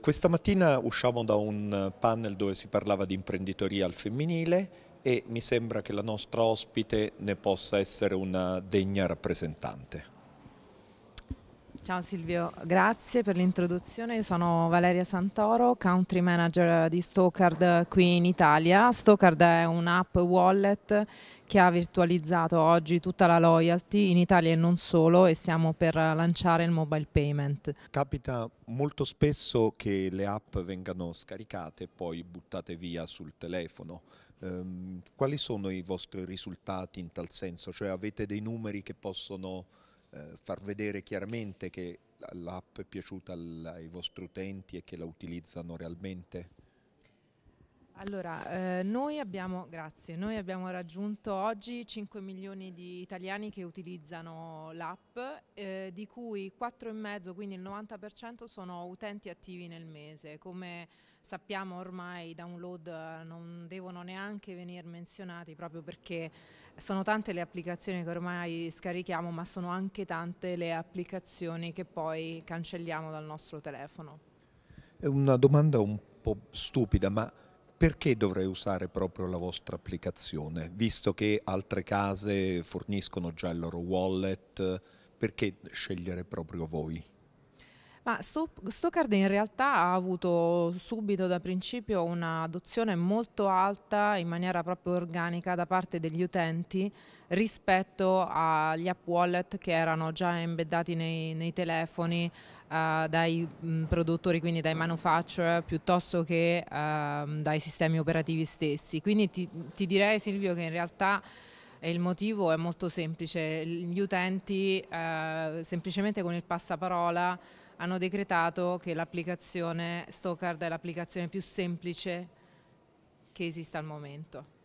Questa mattina usciamo da un panel dove si parlava di imprenditoria al femminile e mi sembra che la nostra ospite ne possa essere una degna rappresentante. Ciao Silvio, grazie per l'introduzione. Sono Valeria Santoro, country manager di Stokard qui in Italia. Stokard è un'app wallet che ha virtualizzato oggi tutta la loyalty in Italia e non solo e stiamo per lanciare il mobile payment. Capita molto spesso che le app vengano scaricate e poi buttate via sul telefono. Ehm, quali sono i vostri risultati in tal senso? Cioè avete dei numeri che possono eh, far vedere chiaramente che l'app è piaciuta ai vostri utenti e che la utilizzano realmente? Allora, eh, noi, abbiamo, grazie, noi, abbiamo, raggiunto oggi 5 milioni di italiani che utilizzano l'app, eh, di cui 4,5, quindi il 90% sono utenti attivi nel mese. Come sappiamo ormai i download eh, non devono neanche venire menzionati proprio perché sono tante le applicazioni che ormai scarichiamo, ma sono anche tante le applicazioni che poi cancelliamo dal nostro telefono. È una domanda un po' stupida, ma perché dovrei usare proprio la vostra applicazione? Visto che altre case forniscono già il loro wallet, perché scegliere proprio voi? Ma Stockard in realtà ha avuto subito da principio un'adozione molto alta in maniera proprio organica da parte degli utenti rispetto agli app wallet che erano già embeddati nei, nei telefoni eh, dai mh, mm, produttori, quindi dai manufacturer, piuttosto che eh, dai sistemi operativi stessi. Quindi ti, ti direi Silvio che in realtà... E il motivo è molto semplice, gli utenti eh, semplicemente con il passaparola hanno decretato che l'applicazione Stockard è l'applicazione più semplice che esista al momento.